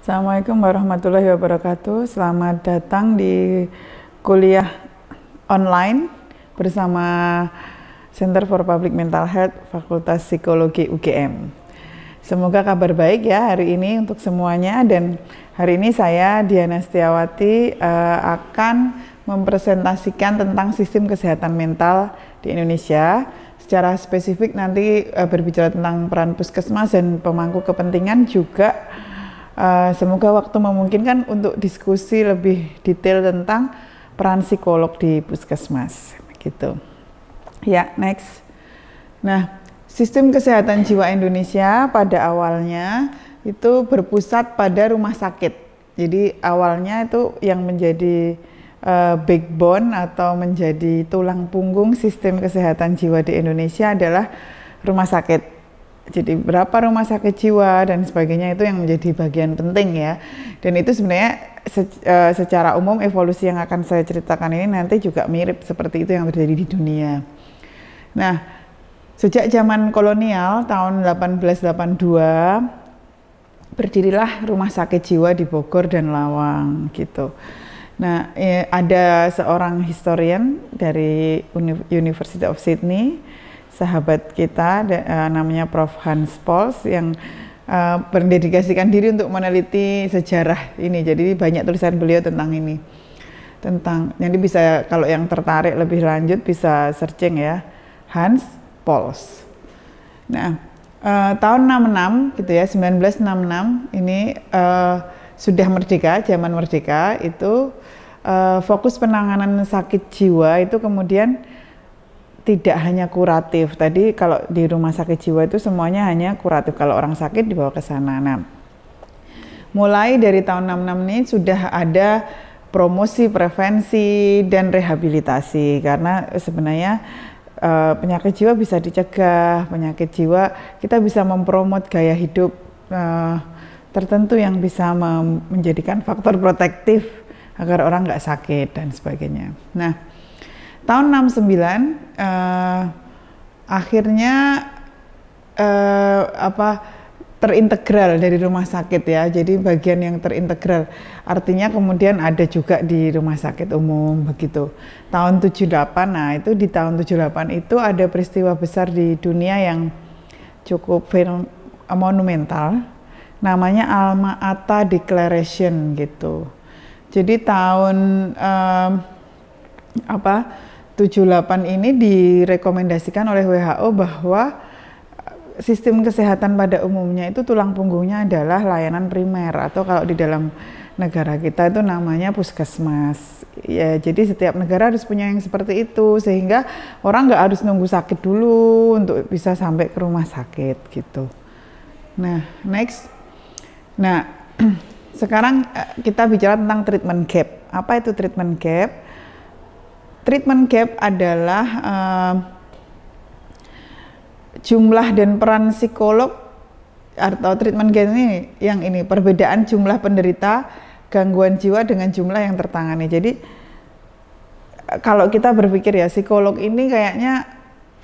Assalamualaikum warahmatullahi wabarakatuh. Selamat datang di kuliah online bersama Center for Public Mental Health Fakultas Psikologi UGM. Semoga kabar baik ya hari ini untuk semuanya dan hari ini saya Diana Setiawati eh, akan mempresentasikan tentang sistem kesehatan mental di Indonesia. Secara spesifik nanti eh, berbicara tentang peran puskesmas dan pemangku kepentingan juga Eh, semoga waktu memungkinkan untuk diskusi lebih detail tentang peran psikolog di puskesmas. Gitu. Ya, next. Nah, sistem kesehatan jiwa Indonesia pada awalnya itu berpusat pada rumah sakit. Jadi awalnya itu yang menjadi uh, backbone atau menjadi tulang punggung sistem kesehatan jiwa di Indonesia adalah rumah sakit jadi berapa rumah sakit jiwa dan sebagainya itu yang menjadi bagian penting ya. Dan itu sebenarnya e, secara umum evolusi yang akan saya ceritakan ini nanti juga mirip seperti itu yang terjadi di dunia. Nah, sejak zaman kolonial tahun 1882 berdirilah rumah sakit jiwa di Bogor dan Lawang gitu. Nah, e, ada seorang historian dari University of Sydney sahabat kita eh, namanya Prof Hans Pols yang uh, eh, berdedikasikan diri untuk meneliti sejarah ini. Jadi banyak tulisan beliau tentang ini. Tentang jadi bisa kalau yang tertarik lebih lanjut bisa searching ya Hans Pols. Nah, uh, tahun 66 gitu ya 1966 ini uh, sudah merdeka, zaman merdeka itu uh, fokus penanganan sakit jiwa itu kemudian tidak hanya kuratif. Tadi kalau di rumah sakit jiwa itu semuanya hanya kuratif. Kalau orang sakit dibawa ke sana. Nah, mulai dari tahun 66 ini sudah ada promosi, prevensi dan rehabilitasi karena sebenarnya uh, penyakit jiwa bisa dicegah, penyakit jiwa kita bisa mempromot gaya hidup uh, tertentu yang bisa menjadikan faktor protektif agar orang nggak sakit dan sebagainya. Nah, tahun 69 uh, eh, akhirnya uh, apa terintegral dari rumah sakit ya. Jadi bagian yang terintegral. Artinya kemudian ada juga di rumah sakit umum begitu. Tahun 78 nah itu di tahun 78 itu ada peristiwa besar di dunia yang cukup eh, monumental namanya Alma Ata Declaration gitu. Jadi tahun um, apa 78 ini direkomendasikan oleh WHO bahwa eh, sistem kesehatan pada umumnya itu tulang punggungnya adalah layanan primer atau kalau di dalam negara kita itu namanya puskesmas. Ya, jadi setiap negara harus punya yang seperti itu sehingga orang nggak harus nunggu sakit dulu untuk bisa sampai ke rumah sakit gitu. Nah, next. Nah, sekarang eh, kita bicara tentang treatment gap. Apa itu treatment gap? treatment gap adalah uh, jumlah dan peran psikolog atau treatment gap ini yang ini perbedaan jumlah penderita gangguan jiwa dengan jumlah yang tertangani. Jadi kalau kita berpikir ya psikolog ini kayaknya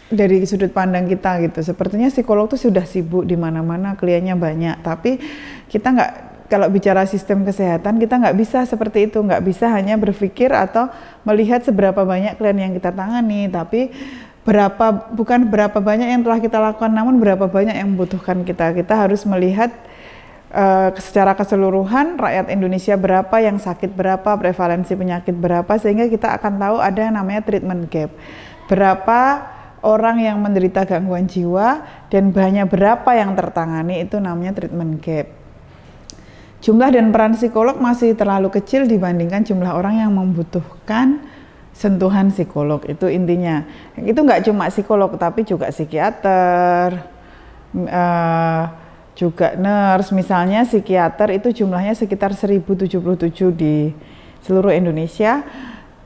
dari sudut pandang kita gitu. Sepertinya psikolog tuh sudah sibuk di mana-mana, kliennya banyak, tapi kita nggak kalau bicara sistem kesehatan kita nggak bisa seperti itu, nggak bisa hanya berpikir atau melihat seberapa banyak klien yang kita tangani, tapi berapa bukan berapa banyak yang telah kita lakukan, namun berapa banyak yang membutuhkan kita. Kita harus melihat uh, secara keseluruhan rakyat Indonesia berapa yang sakit berapa, prevalensi penyakit berapa, sehingga kita akan tahu ada yang namanya treatment gap. Berapa orang yang menderita gangguan jiwa dan banyak berapa yang tertangani itu namanya treatment gap. Jumlah dan peran psikolog masih terlalu kecil dibandingkan jumlah orang yang membutuhkan sentuhan psikolog. Itu intinya. Itu nggak cuma psikolog, tapi juga psikiater, eh, juga nurse. Misalnya psikiater itu jumlahnya sekitar 1077 di seluruh Indonesia.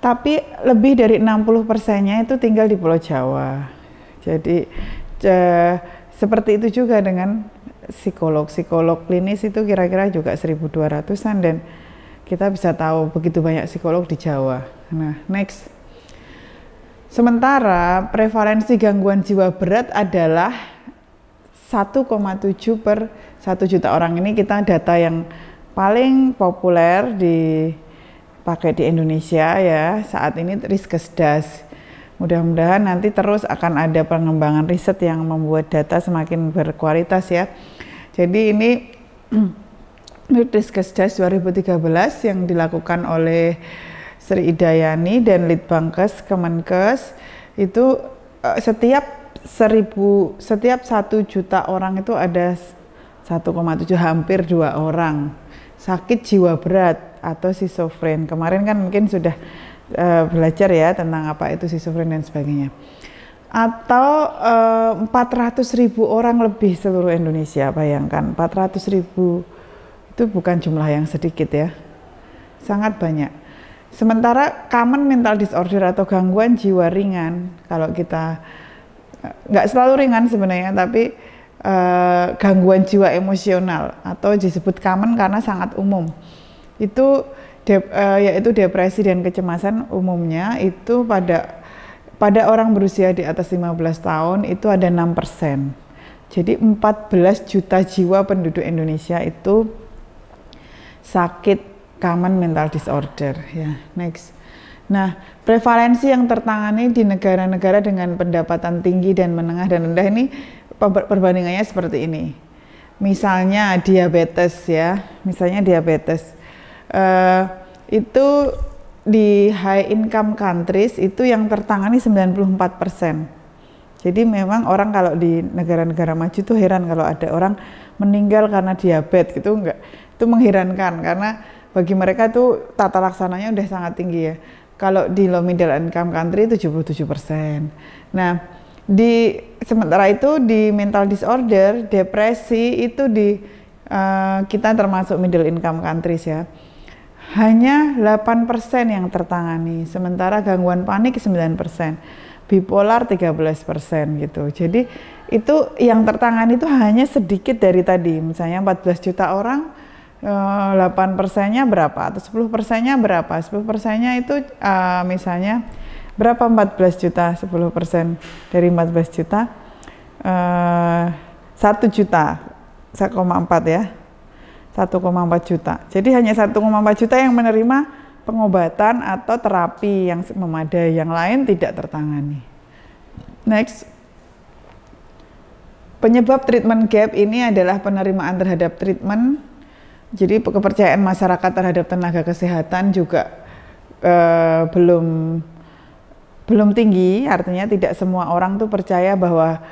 Tapi lebih dari 60 persennya itu tinggal di Pulau Jawa. Jadi eh, seperti itu juga dengan psikolog. Psikolog klinis itu kira-kira juga 1.200-an dan kita bisa tahu begitu banyak psikolog di Jawa. Nah, next. Sementara prevalensi gangguan jiwa berat adalah 1,7 per 1 juta orang. Ini kita data yang paling populer dipakai di Indonesia ya saat ini Riskesdas Mudah-mudahan nanti terus akan ada pengembangan riset yang membuat data semakin berkualitas ya. Jadi ini Nutriscasdas 2013 yang dilakukan oleh Sri Idayani dan Litbangkes Kemenkes itu eh, setiap seribu setiap satu juta orang itu ada 1,7 hampir dua orang sakit jiwa berat atau sisofren. Kemarin kan mungkin sudah Eh, belajar ya tentang apa itu schizofren dan sebagainya atau uh, eh, 400 ribu orang lebih seluruh Indonesia bayangkan 400 ribu itu bukan jumlah yang sedikit ya sangat banyak sementara common mental disorder atau gangguan jiwa ringan kalau kita eh, nggak selalu ringan sebenarnya tapi uh, gangguan jiwa emosional atau disebut common karena sangat umum itu de, uh, eh, yaitu depresi dan kecemasan umumnya itu pada pada orang berusia di atas 15 tahun itu ada 6 persen. Jadi 14 juta jiwa penduduk Indonesia itu sakit common mental disorder ya. Next. Nah, prevalensi yang tertangani di negara-negara dengan pendapatan tinggi dan menengah dan rendah ini perbandingannya seperti ini. Misalnya diabetes ya, misalnya diabetes uh, itu di high income countries itu yang tertangani 94 persen. Jadi memang orang kalau di negara-negara maju itu heran kalau ada orang meninggal karena diabetes gitu enggak itu mengherankan karena bagi mereka itu tata laksananya udah sangat tinggi ya. Kalau di low middle income country 77 persen. Nah di sementara itu di mental disorder, depresi itu di uh, kita termasuk middle income countries ya hanya 8% yang tertangani, sementara gangguan panik 9%, bipolar 13% gitu. Jadi itu yang tertangani itu hanya sedikit dari tadi, misalnya 14 juta orang, 8 eh, nya berapa atau 10 nya berapa 10 nya itu uh, misalnya berapa 14 juta 10 dari 14 juta uh, eh, 1 juta 1,4 ya 1,4 juta. Jadi hanya 1,4 juta yang menerima pengobatan atau terapi yang memadai, yang lain tidak tertangani. Next. Penyebab treatment gap ini adalah penerimaan terhadap treatment. Jadi kepercayaan masyarakat terhadap tenaga kesehatan juga eh, belum belum tinggi, artinya tidak semua orang tuh percaya bahwa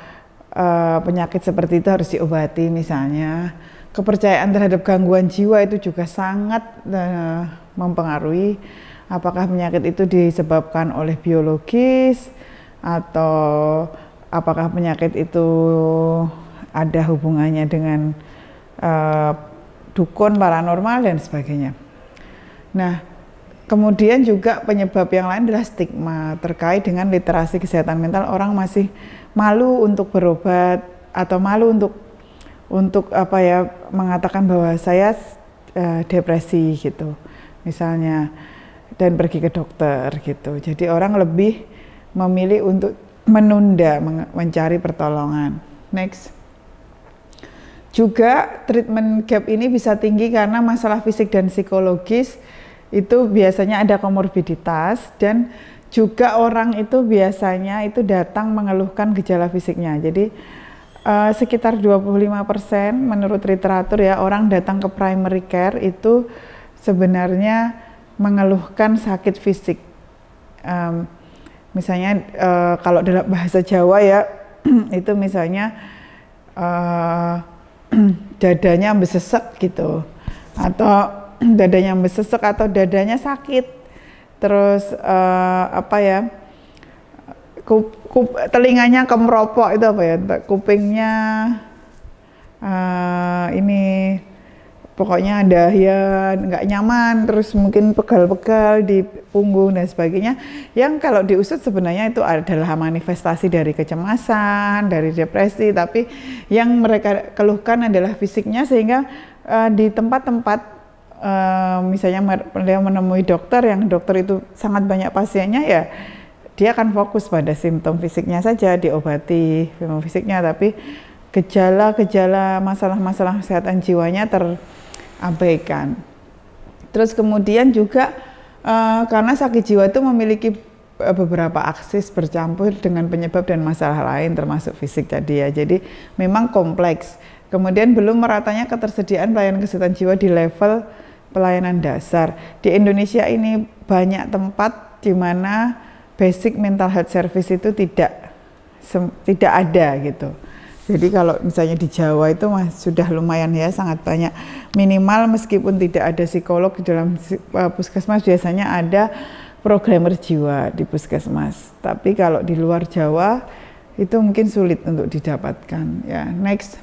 uh, penyakit seperti itu harus diobati misalnya kepercayaan terhadap gangguan jiwa itu juga sangat uh, mempengaruhi apakah penyakit itu disebabkan oleh biologis atau apakah penyakit itu ada hubungannya dengan uh, dukun paranormal dan sebagainya. Nah, kemudian juga penyebab yang lain adalah stigma terkait dengan literasi kesehatan mental orang masih malu untuk berobat atau malu untuk untuk apa ya mengatakan bahwa saya uh, depresi gitu misalnya dan pergi ke dokter gitu. Jadi orang lebih memilih untuk menunda men mencari pertolongan. Next. Juga treatment gap ini bisa tinggi karena masalah fisik dan psikologis itu biasanya ada komorbiditas dan juga orang itu biasanya itu datang mengeluhkan gejala fisiknya. Jadi uh, sekitar 25% menurut literatur ya orang datang ke primary care itu sebenarnya mengeluhkan sakit fisik. Um, misalnya uh, kalau dalam bahasa Jawa ya itu misalnya uh, dadanya besesek gitu atau dadanya besesek atau dadanya sakit terus uh, apa ya kup, kup, telinganya kemeropok itu apa ya kupingnya uh, ini pokoknya ada ya nggak nyaman terus mungkin pegal-pegal di punggung dan sebagainya yang kalau diusut sebenarnya itu adalah manifestasi dari kecemasan dari depresi tapi yang mereka keluhkan adalah fisiknya sehingga uh, di tempat-tempat Uh, misalnya beliau menemui dokter yang dokter itu sangat banyak pasiennya ya dia akan fokus pada simptom fisiknya saja diobati simptom fisiknya tapi gejala-gejala masalah-masalah kesehatan jiwanya terabaikan terus kemudian juga uh, karena sakit jiwa itu memiliki eh, beberapa aksis bercampur dengan penyebab dan masalah lain termasuk fisik tadi ya jadi memang kompleks kemudian belum meratanya ketersediaan pelayanan kesehatan jiwa di level pelayanan dasar di Indonesia ini banyak tempat di mana basic mental health service itu tidak tidak ada gitu. Jadi kalau misalnya di Jawa itu mas, sudah lumayan ya sangat banyak minimal meskipun tidak ada psikolog di dalam uh, puskesmas biasanya ada programmer jiwa di puskesmas. Tapi kalau di luar Jawa itu mungkin sulit untuk didapatkan ya. Next.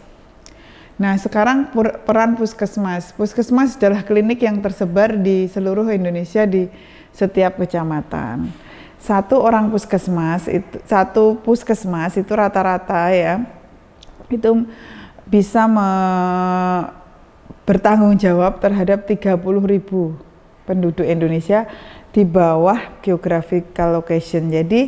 Nah, sekarang peran puskesmas. Puskesmas adalah klinik yang tersebar di seluruh Indonesia di setiap kecamatan satu orang puskesmas itu satu puskesmas itu rata-rata ya itu bisa me bertanggung jawab terhadap 30.000 ribu penduduk Indonesia di bawah geographical location. Jadi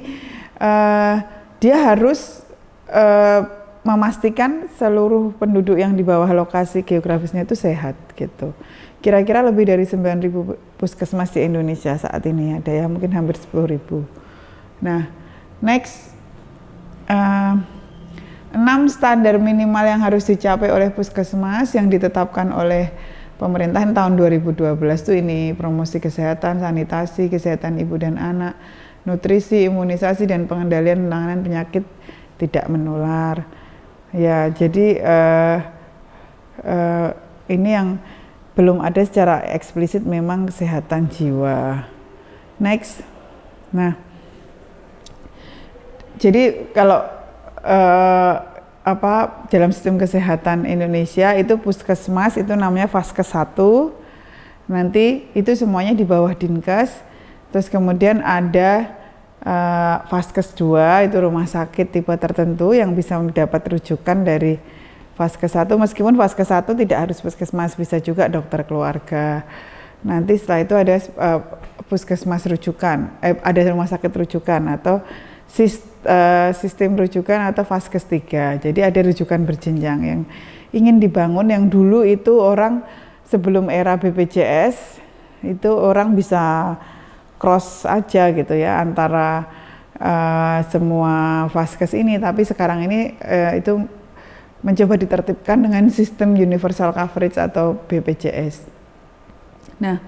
uh, dia harus uh, memastikan seluruh penduduk yang di bawah lokasi geografisnya itu sehat gitu kira-kira lebih dari 9.000 puskesmas di Indonesia saat ini ada ya mungkin hampir 10.000. Nah, next uh, eh, 6 standar minimal yang harus dicapai oleh puskesmas yang ditetapkan oleh pemerintah tahun 2012 tuh ini promosi kesehatan, sanitasi, kesehatan ibu dan anak, nutrisi, imunisasi dan pengendalian penanganan penyakit tidak menular. Ya, jadi uh, uh, ini yang belum ada secara eksplisit memang kesehatan jiwa. Next. Nah, jadi kalau uh, apa dalam sistem kesehatan Indonesia itu puskesmas itu namanya Faskes satu Nanti itu semuanya di bawah Dinkes. Terus kemudian ada uh, eh, Faskes 2 itu rumah sakit tipe tertentu yang bisa mendapat rujukan dari vaskes satu meskipun vaskes satu tidak harus puskesmas bisa juga dokter keluarga. Nanti setelah itu ada uh, puskesmas rujukan, eh, ada rumah sakit rujukan atau sist, uh, eh, sistem rujukan atau vaskes tiga Jadi ada rujukan berjenjang yang ingin dibangun yang dulu itu orang sebelum era BPJS itu orang bisa cross aja gitu ya antara uh, semua vaskes ini tapi sekarang ini uh, itu mencoba ditertibkan dengan sistem universal coverage atau BPJS. Nah,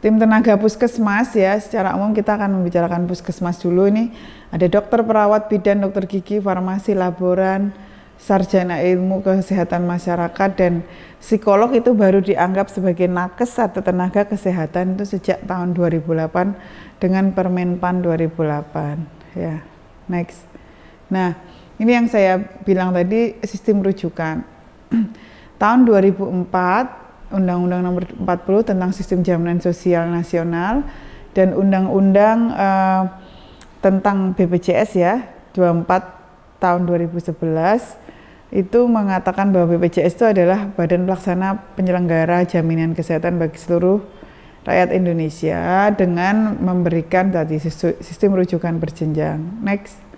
tim tenaga puskesmas ya, secara umum kita akan membicarakan puskesmas dulu ini. Ada dokter perawat, bidan, dokter gigi, farmasi, laboran, sarjana ilmu kesehatan masyarakat dan psikolog itu baru dianggap sebagai nakes atau tenaga kesehatan itu sejak tahun 2008 dengan Permenpan 2008 ya. Next. Nah, ini yang saya bilang tadi sistem rujukan. Tahun 2004 Undang-Undang Nomor 40 tentang Sistem Jaminan Sosial Nasional dan Undang-Undang uh, tentang BPJS ya 24 tahun 2011 itu mengatakan bahwa BPJS itu adalah badan pelaksana penyelenggara jaminan kesehatan bagi seluruh rakyat Indonesia dengan memberikan tadi sistem rujukan berjenjang. Next.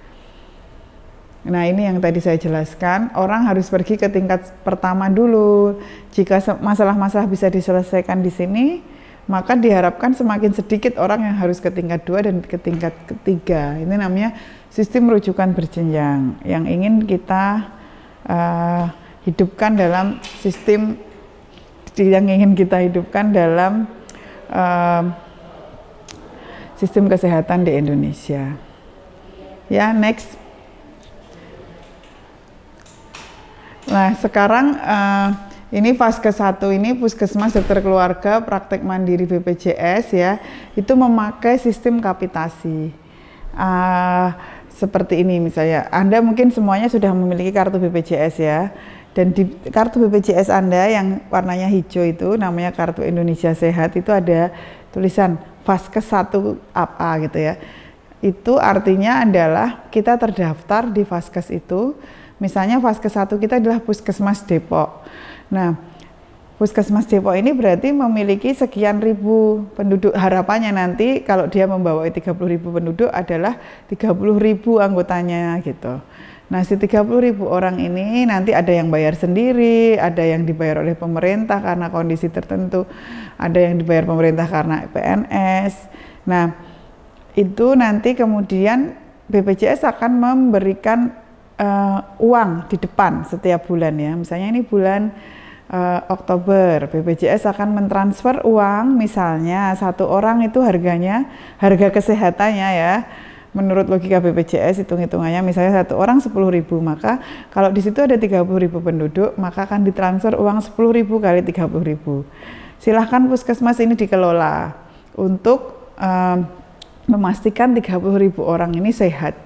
Nah, ini yang tadi saya jelaskan, orang harus pergi ke tingkat pertama dulu. Jika masalah-masalah bisa diselesaikan di sini, maka diharapkan semakin sedikit orang yang harus ke tingkat dua dan ke tingkat ketiga. Ini namanya sistem rujukan berjenjang yang ingin kita uh, hidupkan dalam sistem yang ingin kita hidupkan dalam uh, sistem kesehatan di Indonesia. Ya, next. Nah sekarang uh, ini vaskes satu ini puskesmas dokter keluarga praktek mandiri BPJS ya itu memakai sistem kapitasi. Uh, seperti ini misalnya, Anda mungkin semuanya sudah memiliki kartu BPJS ya dan di kartu BPJS Anda yang warnanya hijau itu namanya kartu Indonesia Sehat itu ada tulisan Vaskes 1 apa gitu ya. Itu artinya adalah kita terdaftar di Vaskes itu Misalnya vaskes satu kita adalah Puskesmas Depok. Nah, Puskesmas Depok ini berarti memiliki sekian ribu penduduk. Harapannya nanti kalau dia membawa 30 ribu penduduk adalah 30 ribu anggotanya gitu. Nah, si 30 ribu orang ini nanti ada yang bayar sendiri, ada yang dibayar oleh pemerintah karena kondisi tertentu, ada yang dibayar pemerintah karena PNS. Nah, itu nanti kemudian BPJS akan memberikan uh, uang di depan setiap bulan ya. Misalnya ini bulan uh, Oktober, BPJS akan mentransfer uang misalnya satu orang itu harganya harga kesehatannya ya. Menurut logika BPJS hitung-hitungannya misalnya satu orang 10.000, maka kalau di situ ada 30.000 penduduk, maka akan ditransfer uang 10.000 kali 30.000. Silahkan puskesmas ini dikelola untuk um, memastikan 30.000 orang ini sehat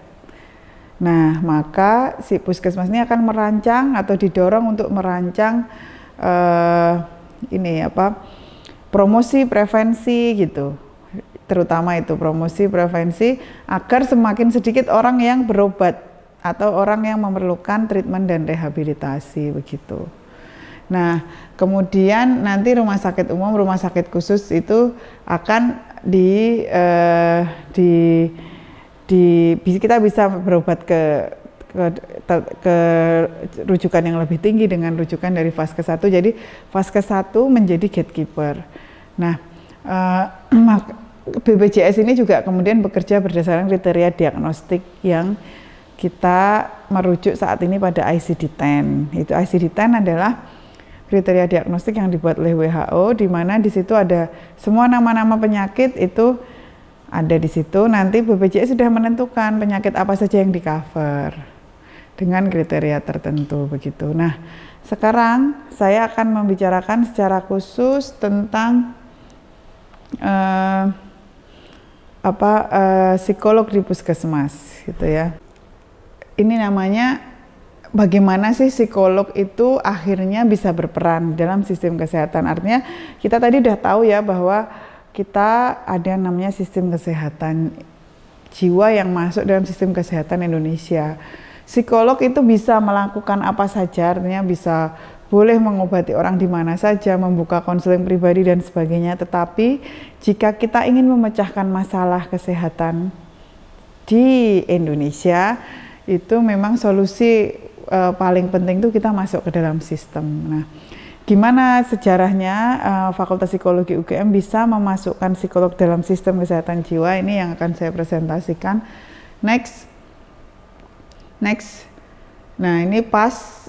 Nah, maka si puskesmas ini akan merancang atau didorong untuk merancang uh, ini apa promosi prevensi gitu. Terutama itu promosi prevensi agar semakin sedikit orang yang berobat atau orang yang memerlukan treatment dan rehabilitasi begitu. Nah, kemudian nanti rumah sakit umum, rumah sakit khusus itu akan di uh, di di kita bisa berobat ke ke, ke rujukan yang lebih tinggi dengan rujukan dari ke satu Jadi ke satu menjadi gatekeeper. Nah, uh, eh, BPJS ini juga kemudian bekerja berdasarkan kriteria diagnostik yang kita merujuk saat ini pada ICD-10. Itu ICD-10 adalah kriteria diagnostik yang dibuat oleh WHO di mana di situ ada semua nama-nama penyakit itu ada di situ nanti BPJS sudah menentukan penyakit apa saja yang di cover dengan kriteria tertentu begitu. Nah, sekarang saya akan membicarakan secara khusus tentang uh, apa uh, psikolog di puskesmas gitu ya. Ini namanya bagaimana sih psikolog itu akhirnya bisa berperan dalam sistem kesehatan. Artinya kita tadi sudah tahu ya bahwa kita ada yang namanya sistem kesehatan jiwa yang masuk dalam sistem kesehatan Indonesia. Psikolog itu bisa melakukan apa saja, artinya bisa boleh mengobati orang di mana saja, membuka konseling pribadi dan sebagainya. Tetapi jika kita ingin memecahkan masalah kesehatan di Indonesia, itu memang solusi uh, paling penting itu kita masuk ke dalam sistem. Nah, gimana sejarahnya uh, Fakultas Psikologi UGM bisa memasukkan psikolog dalam sistem kesehatan jiwa ini yang akan saya presentasikan next next nah ini pas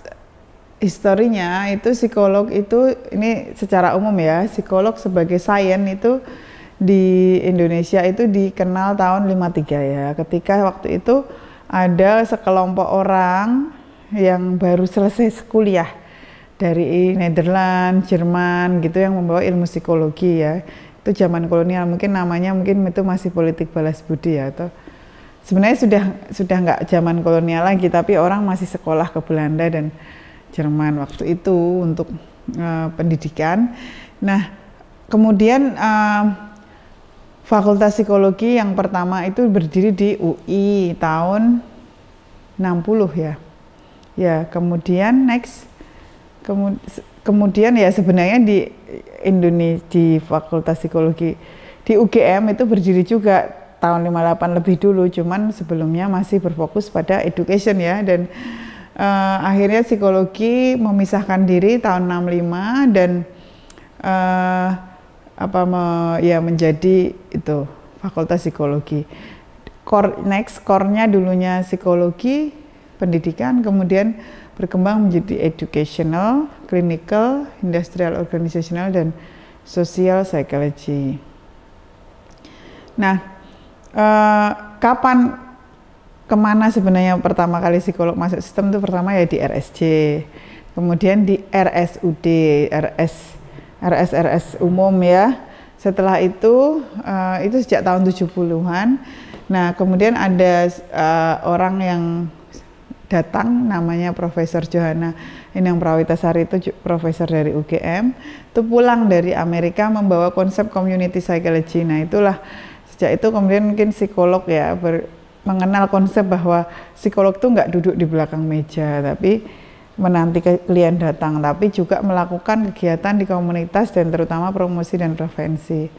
historinya itu psikolog itu ini secara umum ya psikolog sebagai sains itu di Indonesia itu dikenal tahun 53 ya ketika waktu itu ada sekelompok orang yang baru selesai kuliah dari Netherlands, Jerman gitu yang membawa ilmu psikologi ya. Itu zaman kolonial mungkin namanya mungkin itu masih politik balas budi ya atau sebenarnya sudah sudah nggak zaman kolonial lagi tapi orang masih sekolah ke Belanda dan Jerman waktu itu untuk uh, pendidikan. Nah, kemudian uh, Fakultas Psikologi yang pertama itu berdiri di UI tahun 60 ya. Ya, kemudian next kemudian ya sebenarnya di Indonesia di Fakultas Psikologi di UGM itu berdiri juga tahun 58 lebih dulu cuman sebelumnya masih berfokus pada education ya dan uh, akhirnya psikologi memisahkan diri tahun 65 dan uh, apa me, ya menjadi itu Fakultas Psikologi. Core, next core-nya dulunya psikologi pendidikan, kemudian berkembang menjadi educational, clinical, industrial organizational, dan social psychology. Nah, eh, kapan, kemana sebenarnya pertama kali psikolog masuk sistem itu pertama ya di RSJ, kemudian di RSUD, RS, RS, RS umum ya. Setelah itu, eh, itu sejak tahun 70-an. Nah, kemudian ada uh, orang yang datang namanya Profesor Johanna Inang Prawitasari itu profesor dari UGM itu pulang dari Amerika membawa konsep community psychology nah itulah sejak itu kemudian mungkin psikolog ya ber, mengenal konsep bahwa psikolog itu nggak duduk di belakang meja tapi menanti klien datang tapi juga melakukan kegiatan di komunitas dan terutama promosi dan prevensi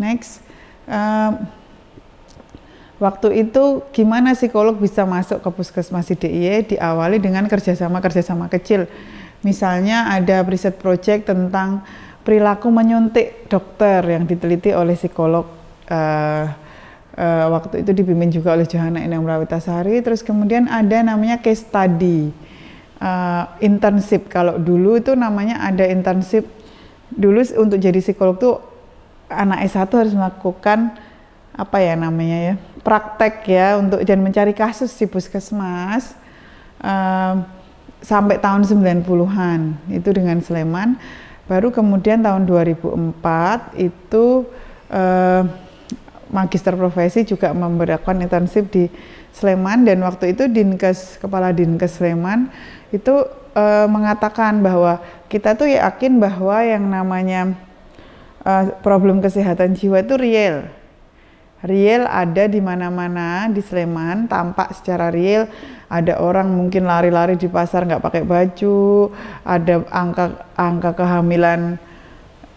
next um, Waktu itu gimana psikolog bisa masuk ke puskesmas DIY diawali dengan kerjasama-kerjasama kecil. Misalnya ada riset project tentang perilaku menyuntik dokter yang diteliti oleh psikolog uh, uh, waktu itu dipimpin juga oleh Johanna Enang Prawitasari. Terus kemudian ada namanya case study uh, internship. Kalau dulu itu namanya ada internship. Dulu untuk jadi psikolog tuh anak S1 harus melakukan apa ya namanya ya praktek ya untuk dan mencari kasus di puskesmas uh, sampai tahun 90-an itu dengan Sleman baru kemudian tahun 2004 itu uh, magister profesi juga memberikan internship di Sleman dan waktu itu Dinkes kepala Dinkes Sleman itu uh, mengatakan bahwa kita tuh yakin bahwa yang namanya uh, problem kesehatan jiwa itu real real ada di mana-mana di Sleman tampak secara real ada orang mungkin lari-lari di pasar nggak pakai baju ada angka angka kehamilan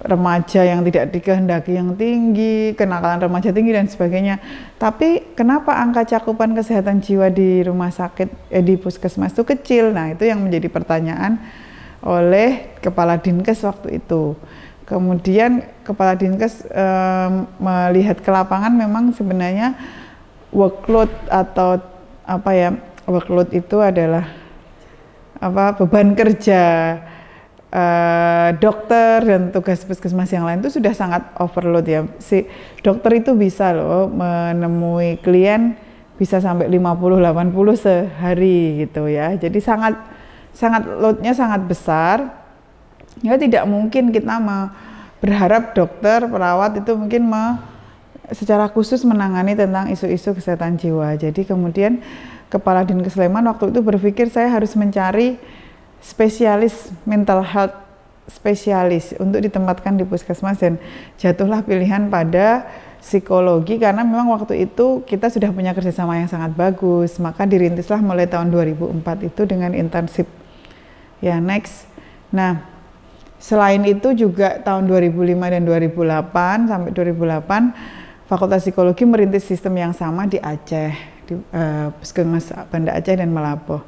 remaja yang tidak dikehendaki yang tinggi, kenakalan remaja tinggi dan sebagainya. Tapi kenapa angka cakupan kesehatan jiwa di rumah sakit eh, di puskesmas itu kecil? Nah, itu yang menjadi pertanyaan oleh kepala Dinkes waktu itu. Kemudian Kepala Dinkes e, melihat ke lapangan memang sebenarnya workload atau apa ya workload itu adalah apa beban kerja e, dokter dan tugas puskesmas yang lain itu sudah sangat overload ya. Si dokter itu bisa loh menemui klien bisa sampai 50 80 sehari gitu ya. Jadi sangat sangat loadnya sangat besar ya tidak mungkin kita berharap dokter perawat itu mungkin me, secara khusus menangani tentang isu-isu kesehatan jiwa jadi kemudian kepala din kesleman waktu itu berpikir saya harus mencari spesialis mental health spesialis untuk ditempatkan di puskesmas dan jatuhlah pilihan pada psikologi karena memang waktu itu kita sudah punya kerjasama yang sangat bagus maka dirintislah mulai tahun 2004 itu dengan intensif ya next nah Selain itu juga tahun 2005 dan 2008 sampai 2008 Fakultas Psikologi merintis sistem yang sama di Aceh, di uh, Puskesmas Banda Aceh dan Malabo.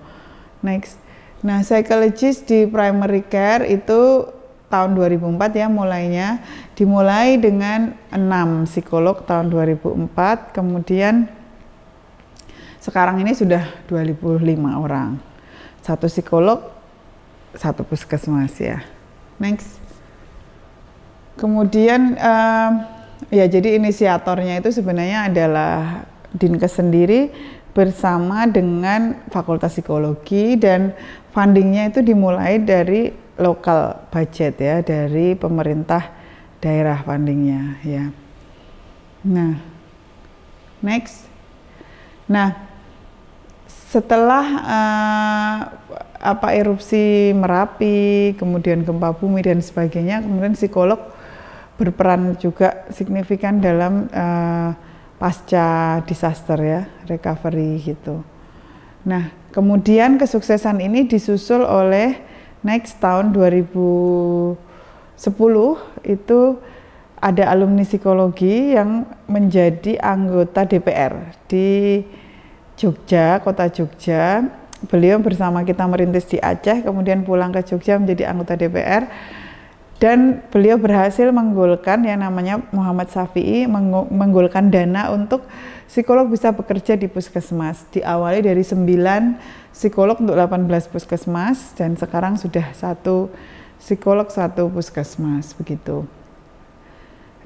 Next. Nah, psychologist di primary care itu tahun 2004 ya mulainya dimulai dengan 6 psikolog tahun 2004 kemudian sekarang ini sudah 25 orang satu psikolog satu puskesmas ya Next. Kemudian uh, ya jadi inisiatornya itu sebenarnya adalah Dinkes sendiri bersama dengan Fakultas Psikologi dan fundingnya itu dimulai dari lokal budget ya dari pemerintah daerah fundingnya ya. Nah, next. Nah, setelah uh, apa erupsi Merapi, kemudian gempa bumi dan sebagainya, kemudian psikolog berperan juga signifikan dalam uh, pasca disaster ya, recovery gitu. Nah, kemudian kesuksesan ini disusul oleh next tahun 2010 itu ada alumni psikologi yang menjadi anggota DPR di Jogja, kota Jogja. Beliau bersama kita merintis di Aceh, kemudian pulang ke Jogja menjadi anggota DPR. Dan beliau berhasil menggolkan yang namanya Muhammad Safii menggolkan dana untuk psikolog bisa bekerja di puskesmas. Diawali dari 9 psikolog untuk 18 puskesmas dan sekarang sudah satu psikolog satu puskesmas begitu.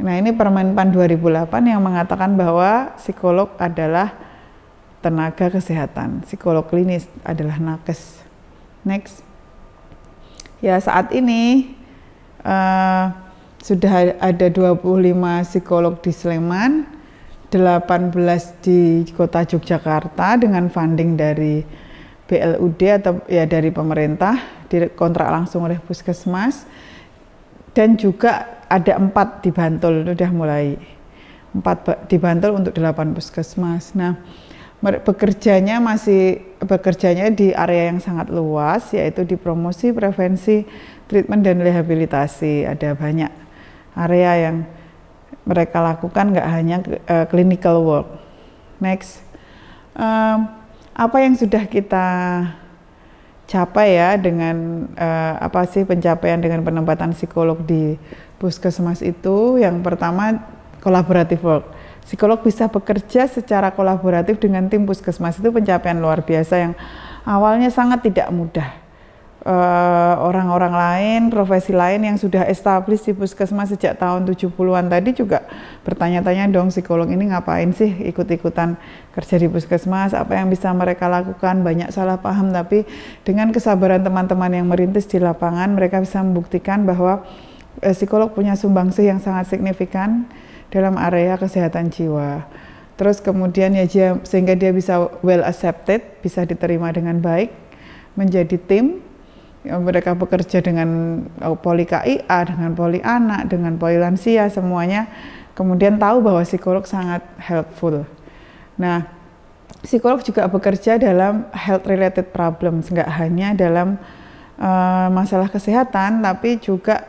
Nah ini Permenpan 2008 yang mengatakan bahwa psikolog adalah tenaga kesehatan. Psikolog klinis adalah nakes. Next. Ya, saat ini uh, sudah ada 25 psikolog di Sleman, 18 di Kota Yogyakarta dengan funding dari BLUD atau ya dari pemerintah, dikontrak langsung oleh Puskesmas. Dan juga ada empat di Bantul, sudah mulai empat di Bantul untuk delapan puskesmas. Nah, bekerjanya masih bekerjanya di area yang sangat luas yaitu di promosi, prevensi, treatment dan rehabilitasi. Ada banyak area yang mereka lakukan nggak hanya uh, clinical work. Next, um, apa yang sudah kita capai ya dengan uh, apa sih pencapaian dengan penempatan psikolog di puskesmas itu? Yang pertama collaborative work psikolog bisa bekerja secara kolaboratif dengan tim puskesmas itu pencapaian luar biasa yang awalnya sangat tidak mudah. Eh, orang-orang uh, lain, profesi lain yang sudah established di puskesmas sejak tahun 70-an tadi juga bertanya-tanya dong psikolog ini ngapain sih ikut-ikutan kerja di puskesmas, apa yang bisa mereka lakukan, banyak salah paham tapi dengan kesabaran teman-teman yang merintis di lapangan mereka bisa membuktikan bahwa uh, psikolog punya sumbangsih yang sangat signifikan dalam area kesehatan jiwa. Terus kemudian ya dia, sehingga dia bisa well accepted, bisa diterima dengan baik, menjadi tim. Ya, mereka bekerja dengan oh, poli KIA, dengan poli anak, dengan poli lansia, semuanya. Kemudian tahu bahwa psikolog sangat helpful. Nah, psikolog juga bekerja dalam health related problem, nggak hanya dalam uh, masalah kesehatan, tapi juga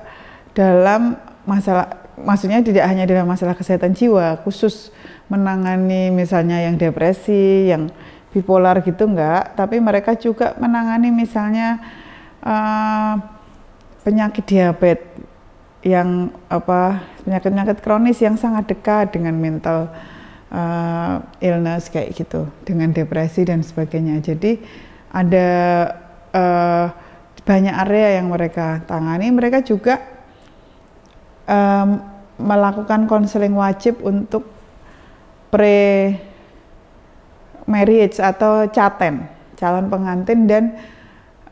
dalam masalah maksudnya tidak hanya dalam masalah kesehatan jiwa, khusus menangani misalnya yang depresi, yang bipolar gitu enggak, tapi mereka juga menangani misalnya uh, penyakit diabetes yang apa penyakit-penyakit kronis yang sangat dekat dengan mental uh, illness kayak gitu, dengan depresi dan sebagainya. Jadi ada uh, banyak area yang mereka tangani, mereka juga um, melakukan konseling wajib untuk pre marriage atau caten calon pengantin dan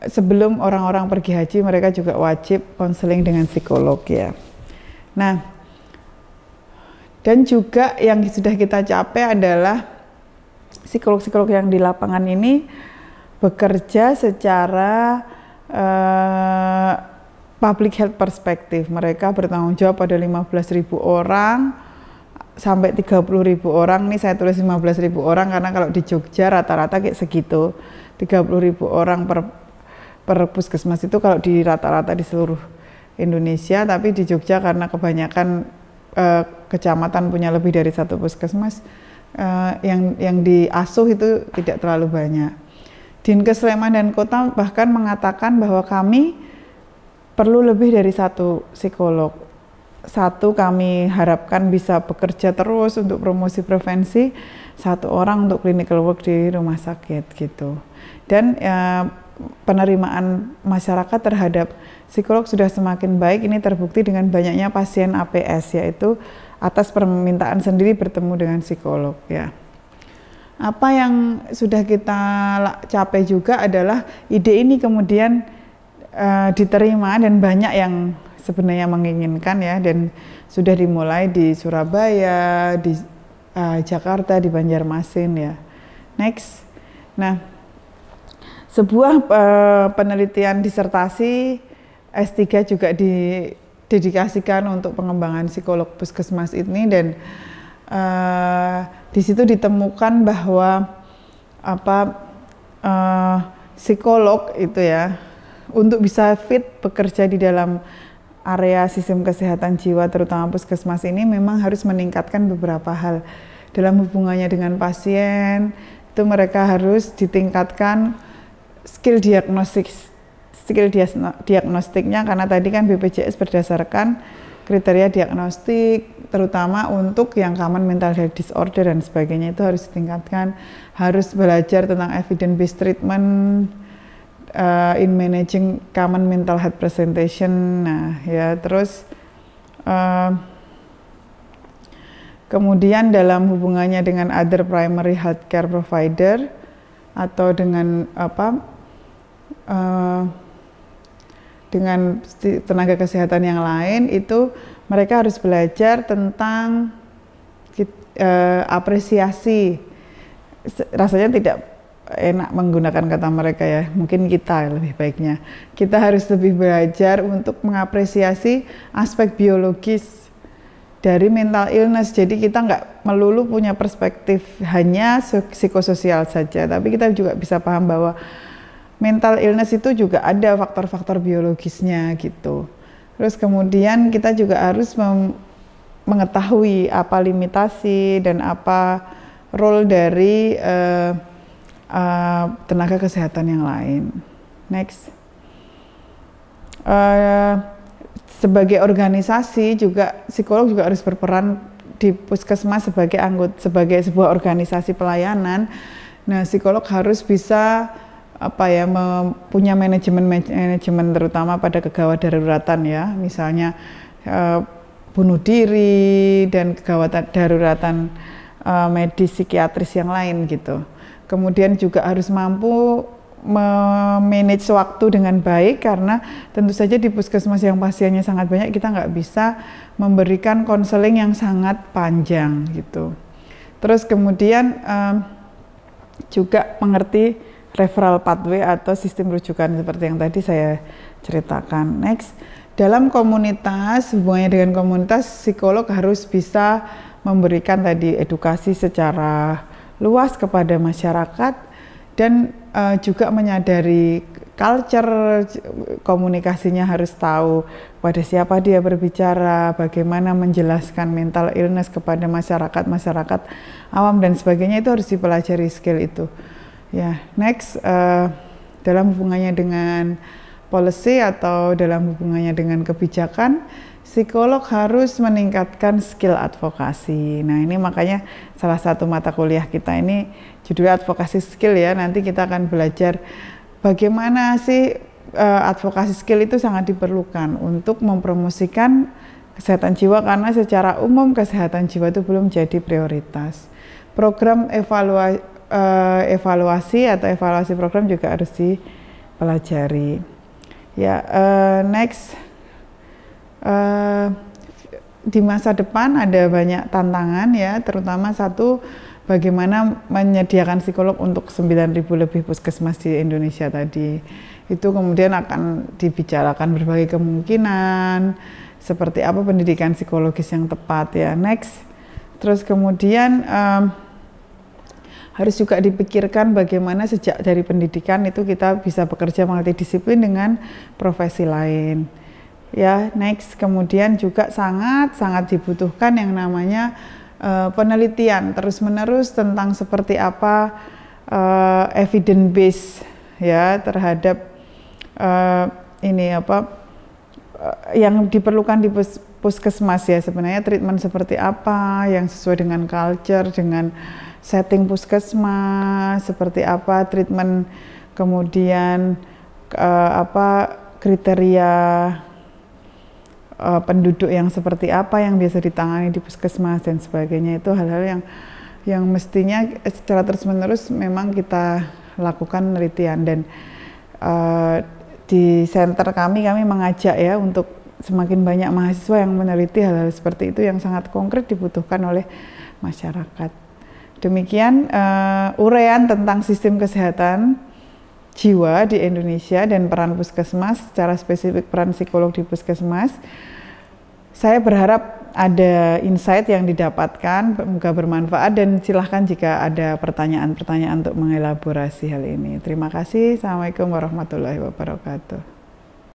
sebelum orang-orang pergi haji mereka juga wajib konseling dengan psikolog ya. Nah, dan juga yang sudah kita capai adalah psikolog-psikolog yang di lapangan ini bekerja secara eh, public health perspektif. Mereka bertanggung jawab pada 15.000 orang sampai 30.000 orang. Nih saya tulis 15.000 orang karena kalau di Jogja rata-rata kayak segitu. 30.000 orang per per puskesmas itu kalau di rata-rata di seluruh Indonesia, tapi di Jogja karena kebanyakan eh, kecamatan punya lebih dari satu puskesmas eh, yang yang diasuh itu tidak terlalu banyak. Dinkes Sleman dan Kota bahkan mengatakan bahwa kami perlu lebih dari satu psikolog. Satu kami harapkan bisa bekerja terus untuk promosi prevensi, satu orang untuk clinical work di rumah sakit gitu. Dan ya, penerimaan masyarakat terhadap psikolog sudah semakin baik ini terbukti dengan banyaknya pasien APS yaitu atas permintaan sendiri bertemu dengan psikolog ya apa yang sudah kita capai juga adalah ide ini kemudian uh, diterima dan banyak yang sebenarnya menginginkan ya dan sudah dimulai di Surabaya, di uh, Jakarta, di Banjarmasin ya. Next. Nah, sebuah uh, penelitian disertasi S3 juga didedikasikan untuk pengembangan psikolog puskesmas ini dan uh, di situ ditemukan bahwa apa uh, psikolog itu ya untuk bisa fit bekerja di dalam area sistem kesehatan jiwa terutama puskesmas ini memang harus meningkatkan beberapa hal dalam hubungannya dengan pasien itu mereka harus ditingkatkan skill diagnostik skill diagnostiknya karena tadi kan BPJS berdasarkan kriteria diagnostik terutama untuk yang common mental health disorder dan sebagainya itu harus ditingkatkan harus belajar tentang evidence based treatment uh, in managing common mental health presentation. Nah, ya terus uh, kemudian dalam hubungannya dengan other primary healthcare provider atau dengan apa uh, dengan tenaga kesehatan yang lain itu mereka harus belajar tentang uh, apresiasi rasanya tidak enak menggunakan kata mereka ya, mungkin kita ya, lebih baiknya. Kita harus lebih belajar untuk mengapresiasi aspek biologis dari mental illness. Jadi kita nggak melulu punya perspektif hanya psikososial saja, tapi kita juga bisa paham bahwa mental illness itu juga ada faktor-faktor biologisnya gitu. Terus kemudian kita juga harus mengetahui apa limitasi dan apa role dari uh, uh, tenaga kesehatan yang lain. Next. Uh, sebagai organisasi juga psikolog juga harus berperan di puskesmas sebagai anggota sebagai sebuah organisasi pelayanan. Nah, psikolog harus bisa apa ya punya manajemen manajemen terutama pada kegawat daruratan ya, misalnya uh, bunuh diri dan kegawat daruratan uh, medis psikiatris yang lain gitu. Kemudian juga harus mampu memanage waktu dengan baik karena tentu saja di puskesmas yang pasiennya sangat banyak kita nggak bisa memberikan konseling yang sangat panjang gitu. Terus kemudian um, juga mengerti referral pathway atau sistem rujukan seperti yang tadi saya ceritakan. Next, dalam komunitas hubungannya dengan komunitas psikolog harus bisa memberikan tadi edukasi secara luas kepada masyarakat dan uh, juga menyadari culture komunikasinya harus tahu pada siapa dia berbicara, bagaimana menjelaskan mental illness kepada masyarakat masyarakat awam dan sebagainya itu harus dipelajari skill itu. Ya, next uh, dalam hubungannya dengan policy atau dalam hubungannya dengan kebijakan psikolog harus meningkatkan skill advokasi. Nah, ini makanya salah satu mata kuliah kita ini judul advokasi skill ya. Nanti kita akan belajar bagaimana sih uh, advokasi skill itu sangat diperlukan untuk mempromosikan kesehatan jiwa karena secara umum kesehatan jiwa itu belum jadi prioritas. Program evaluasi uh, eh, evaluasi atau evaluasi program juga harus dipelajari. Ya, uh, next uh, di masa depan ada banyak tantangan ya, terutama satu bagaimana menyediakan psikolog untuk 9.000 lebih puskesmas di Indonesia tadi. Itu kemudian akan dibicarakan berbagai kemungkinan, seperti apa pendidikan psikologis yang tepat ya. Next, terus kemudian um, harus juga dipikirkan bagaimana sejak dari pendidikan itu kita bisa bekerja multidisiplin dengan profesi lain ya next kemudian juga sangat sangat dibutuhkan yang namanya uh, penelitian terus menerus tentang seperti apa uh, evidence base ya terhadap uh, ini apa uh, yang diperlukan di pus puskesmas ya sebenarnya treatment seperti apa yang sesuai dengan culture dengan setting puskesmas seperti apa treatment kemudian uh, apa kriteria uh, penduduk yang seperti apa yang biasa ditangani di puskesmas dan sebagainya itu hal-hal yang yang mestinya secara terus-menerus memang kita lakukan penelitian dan uh, di center kami kami mengajak ya untuk semakin banyak mahasiswa yang meneliti hal-hal seperti itu yang sangat konkret dibutuhkan oleh masyarakat. Demikian uh, urean tentang sistem kesehatan jiwa di Indonesia dan peran puskesmas secara spesifik peran psikolog di puskesmas saya berharap ada insight yang didapatkan semoga bermanfaat dan silahkan jika ada pertanyaan-pertanyaan untuk mengelaborasi hal ini terima kasih assalamualaikum warahmatullahi wabarakatuh